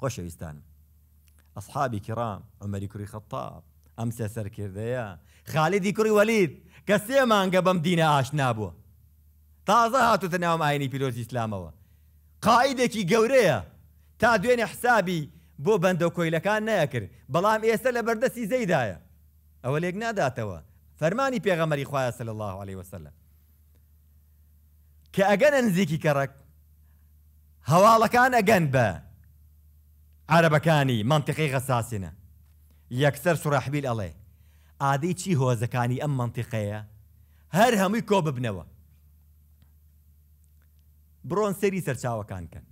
خۆشەویستانم ئەسحابی کرام ئەمەری کوری خەتاب ئەم سێ سەرکردەیە خالیدی کوری وەلید کە سێ مانگە بەم دینە ئاشنا بووە تازە هاتوتە ناوم ئاینی پیرۆزی ئسلامەوە قاعدێکی گەورەیە تا دوێنێ حسابی بۆ بەندە کۆیلەکان نەکرد بەڵام ئێستا لە بەردەسی زەیدایە ئەوە لێک ناداتەوە فەرمانی پێغەمەری خوایە سل الله عليه وسلم کە ئەگەن نزیکی کەڕک هەواڵەکان ئەگەن بە عربەکانی منتیقی غەساسینە یەکسەر سوراحبیل ئەڵێ ئادەی چی هۆزەکانی ئەم منتیقەیە هەر هەمووی کۆ ببنەوە بڕۆن سەری سەرچاوەکان کەن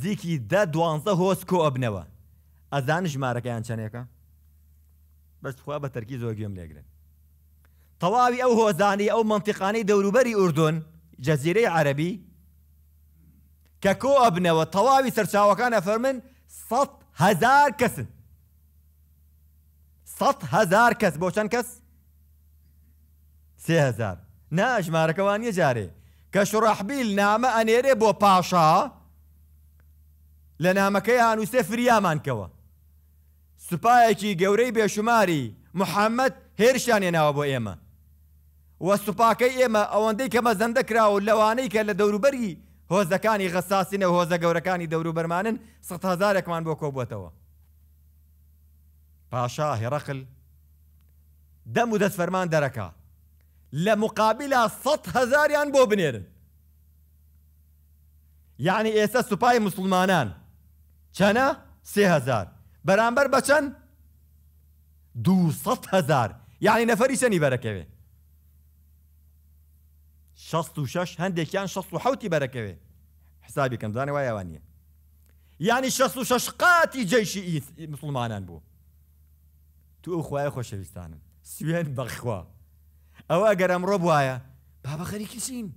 زیکی دە دوانزە هۆز کۆ ئەبنەوە ئەزان ژمارەکەیان چەندێکە بەسخوا بە تەرکی زۆر گوێم لێگرن تەواوی ئەو هۆزانی ئەو منتیقانەی دەوروبەری ئوردون جەزیرەی عەربی کە کۆ ئەبنەوە تەواوی سەرچاوەکان ئەفەرمن هزار کەسن هزار کەس بۆ چەند کەس سهزار نا ژمارەکەوان یە جارێ کە شڕحبیل نامە ئەنێرێ بۆ پاشا لە نامەکەی هانووسێ فریامانکەوە سوپایەکی گەورەی بێشماری محەممەد هێرشان هێناوە بۆ ئێمە وە سوپاکەی ئێمە ئەوەندەی کەمە زەندە کراوە لەوانەی کە لە دەوروبەری هۆزەکانی غەساسینە و هۆزە گەورەکانی دەوروبەرمانن سەهزارێکمان بۆ کۆبووتەوە پاشا هێرەقل دەم و دەست فەرمان دەرەکە لە مقابلە سە هزاریان بۆ بنێرن یعنی ئێستا سوپای مسلمانان چەنە سێهزار بەرامبەر بەچەند ست یعنی نەفەری سەنی بەرەکەوێت شەست و هندي كان يعني شەست و حوتی حسابي حسابی زاني زانێ وایە يعني ینی شەست و شەش قاتی بو مسلمانان بوو تو ئەو خوایە خۆشەویستانم او اگر امرو ئەگەر ئەمڕۆ بابا خريكي سين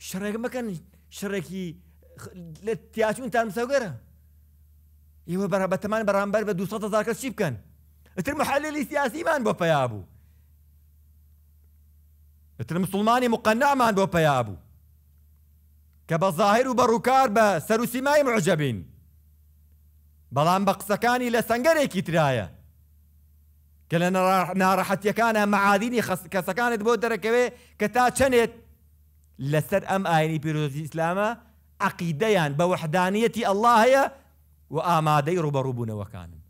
چین شڕێک مەکەن شڕێکی لە تیاچونتان مسەوگەرە ئێوە بەرە بەتەمان بەرامبەر بە 200 هزار شيب كان بکەن ئەتر سياسي سیاسیمان بۆ پیا ابو ئەتر مسلمانی مقنع بۆ پەیا بوو کە بە ظاهر و بەڕووکار بە سەروسیمای معجەبین بەڵام بە قسەکانی لە سنگەرێکی ترایە کە لە ناڕەحەتیەکانە معادینی کەسەکانت بۆ دەرەکەوێ کە تا چەنێت لەسەر ئەم ئاینی پیرۆزی ئیسلامە عقیدەیان بە وەحدانیەتی ئەله هەیە و ئامادەی ڕوبەڕووبوونەوەکانن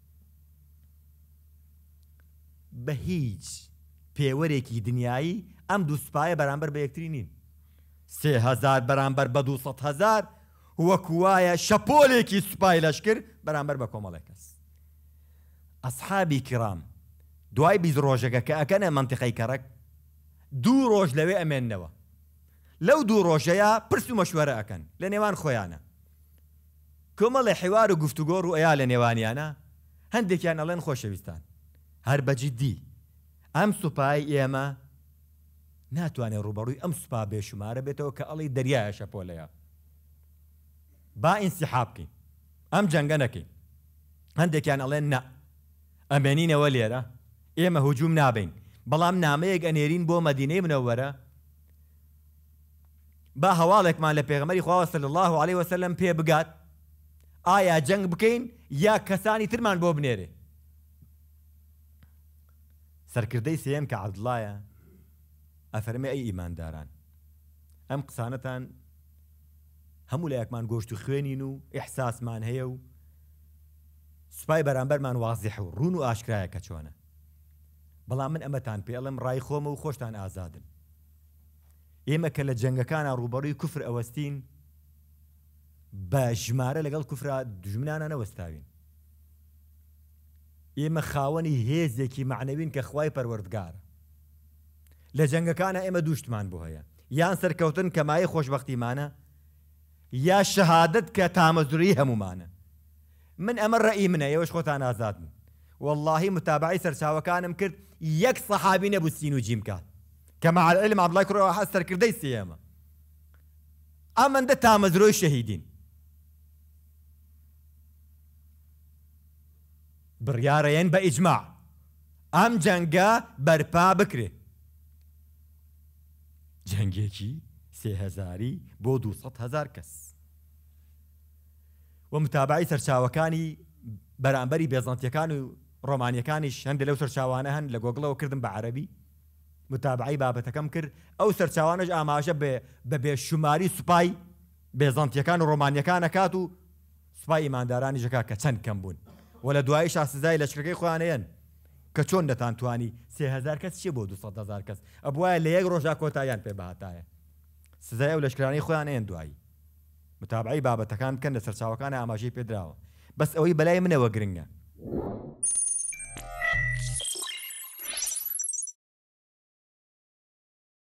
بە هیچ پێوەرێکی دنیایی ئەم دووسپایە بەرامبەر بە یەکتری نین سهزار بەرامبەر بە 200هزار وەکوواە شەپۆلێکی سوپای لەشکر بەرامبەر بە کۆمەڵێک کەس ئەسحابی کرام دوای بیز ڕۆژەکە کە ئەەکەنە منتیقی کەڕک دوو ڕۆژ لەوێ ئەمێننەوە لەو دوو ڕۆژەیە پرس و مەشوەرە ئەەکەن لە نێوان خۆیانە کۆمەڵی حیوار و گفتوگۆڕ و ئەیا لە نێوانیانە هەندێکیان ئەڵێن خۆشەویستان هەر بەجددی ئەم سوپای ئێمە ناتوانێت ڕوبەڕووی ئەم سوپا بێشمارە بێتەوە کە ئەڵی دەریایە شەپۆلەیە با ئینسیحابکەین ئەم جەنگە نەکەین هەندێکیان ئەڵێن نە ئەمێنینەوە لێرە ئێمە هجووم نابین بەڵام نامەیەک ئەنێرین بۆ مەدینەی منەوەرە با هەواڵێکمان لە پێغمەری خواوە سل الله عليه وسلم پێ بگات ئایا جەنگ بکەین یا کەسانی ترمان بۆ بنێرێ سەرکردەی سێم کە عدلایە ئەفەرمە ئەی ئیمانداران ئەم قسانەتان هەموو لە یەکمان گۆشت و خوێنین و ئحساسمان هەیە و سوپای بەرامبەرمان وازیح و ڕون و ئاشکرایە کە چۆنە بەڵام من ئەمەتان پێڵم ڕای خۆمە و خۆشتان ئازادن ئێمە کە لە جەنگەکانە ڕوبەڕووی کوفر ئەوەستین بە ژمارە لەگەڵ کوفرا دژمنانە نەوەستاوین ئێمە خاوەنی هێزێکی معنەوین کە خی پەروەردگارە لە جەنگەکانە ئێمە دوشتمان بۆ هەیە یان سەرکەوتن کەمای خۆشببختیمانە یا شەهادت کە تامەزوری هەمومانە من ئەمە ڕئی منە ئێوەش خۆتان ئازادن واللهی متابعی سەرچاوەکانم کرد یەک سەحابی نەبوو سین و جیمکات کەمەعاعلم عبلای کوڕەوە حەستەرکردەی سێمە ئەمەندە تامەزرۆی شەهیدین بڕیاڕێن بە ئیجماع ئەم جەنگە بەرپا بکرێ جەنگێکی سێهزاری بۆ 200 هزار کەس و متابعی سەرچاوەکانی بەرامبەری بێزانتیەکان و ڕۆمانیەکانیش هەندە لەو سەرچاوانە هەن لە گۆگڵەوە کردم بە عربی متابعی بابەتەکەم کرد ئەو سەرچاوانش ئاماژە بە بێشماری سوپای بێزانتیەکان و ڕۆمانیەکانە کات و سوپای ئیماندارانی ژەکە کە چەند کەم بوون و لە دوایی شاسزای لەشکەکەی خوانەیەن کە چۆن دەتانتوانی سهزار کەس چی بۆ 200هزار کەس ئە وایە لە یەک ڕۆژا کۆتاییان پێ بەهاتایە سزای و لەشکرانی خۆیانەیەن دوایی متابعی بابەتەکان بکەن لە سەرچاوەکان ئاماژەی پێدراوە بەس ئەوەی بەلای منەوە گرنگە